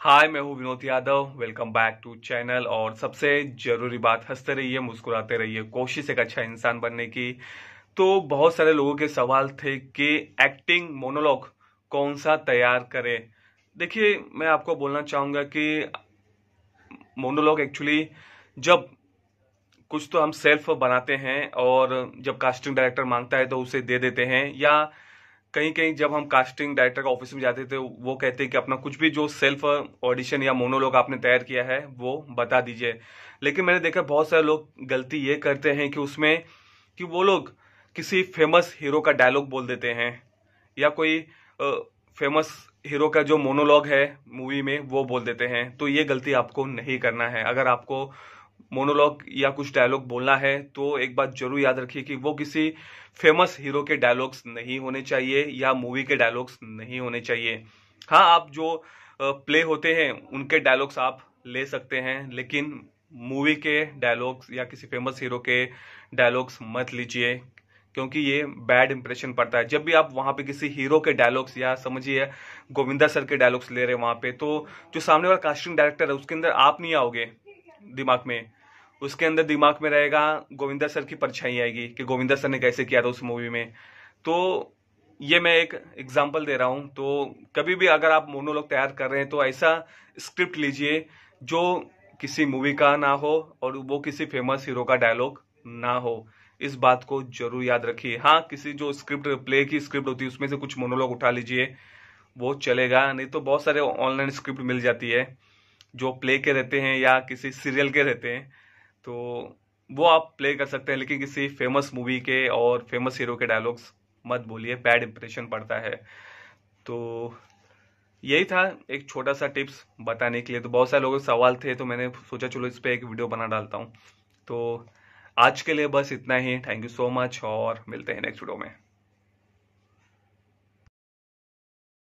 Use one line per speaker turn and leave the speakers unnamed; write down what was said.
हाय मैं हूं Vinod Yadav welcome back to channel और सबसे जरूरी बात हंसते रहिए मुस्कुराते रहिए कोशिश एक अच्छा इंसान बनने की तो बहुत सारे लोगों के सवाल थे कि एक्टिंग मोनोलॉग कौन सा तैयार करें देखिए मैं आपको बोलना चाहूंगा कि मोनोलॉग एक्चुअली जब कुछ तो हम सेल्फ बनाते हैं और जब कास्टिंग डायरेक्टर मांगता है तो उसे दे देते हैं या कहीं कहीं जब हम कास्टिंग डायरेक्टर का ऑफिस में जाते थे वो कहते हैं कि अपना कुछ भी जो सेल्फ ऑडिशन या मोनोलॉग आपने तैयार किया है वो बता दीजिए लेकिन मैंने देखा बहुत सारे लोग गलती ये करते हैं कि उसमें कि वो लोग किसी फेमस हीरो का डायलॉग बोल देते हैं या कोई फेमस हीरो का जो मोनोलॉग है मूवी में वो बोल देते हैं तो ये गलती आपको नहीं करना है अगर आपको मोनोलॉग या कुछ डायलॉग बोलना है तो एक बात जरूर याद रखिए कि वो किसी फेमस हीरो के डायलॉग्स नहीं होने चाहिए या मूवी के डायलॉग्स नहीं होने चाहिए हाँ आप जो प्ले होते हैं उनके डायलॉग्स आप ले सकते हैं लेकिन मूवी के डायलॉग्स या किसी फेमस हीरो के डायलॉग्स मत लीजिए क्योंकि ये बैड इंप्रेशन पड़ता है जब भी आप वहाँ पे किसी हीरो के डायलॉग्स या समझिए गोविंदा सर के डायलॉग्स ले रहे हैं वहाँ पे तो जो सामने वाला कास्टिंग डायरेक्टर है उसके अंदर आप नहीं आओगे दिमाग में उसके अंदर दिमाग में रहेगा गोविंदा सर की परछाई आएगी कि गोविंदा सर ने कैसे किया था उस मूवी में तो ये मैं एक एग्जाम्पल दे रहा हूँ तो कभी भी अगर आप मोनोलॉग तैयार कर रहे हैं तो ऐसा स्क्रिप्ट लीजिए जो किसी मूवी का ना हो और वो किसी फेमस हीरो का डायलॉग ना हो इस बात को जरूर याद रखिए हाँ किसी जो स्क्रिप्ट प्ले की स्क्रिप्ट होती है उसमें से कुछ मोनोलॉग उठा लीजिए वो चलेगा नहीं तो बहुत सारे ऑनलाइन स्क्रिप्ट मिल जाती है जो प्ले के रहते हैं या किसी सीरियल के रहते हैं तो वो आप प्ले कर सकते हैं लेकिन किसी फेमस मूवी के और फेमस हीरो के डायलॉग्स मत बोलिए बैड इम्प्रेशन पड़ता है तो यही था एक छोटा सा टिप्स बताने के लिए तो बहुत सारे लोगों के सवाल थे तो मैंने सोचा चलो इस पर एक वीडियो बना डालता हूँ तो आज के लिए बस इतना ही थैंक यू सो मच और मिलते हैं नेक्स्ट वीडियो में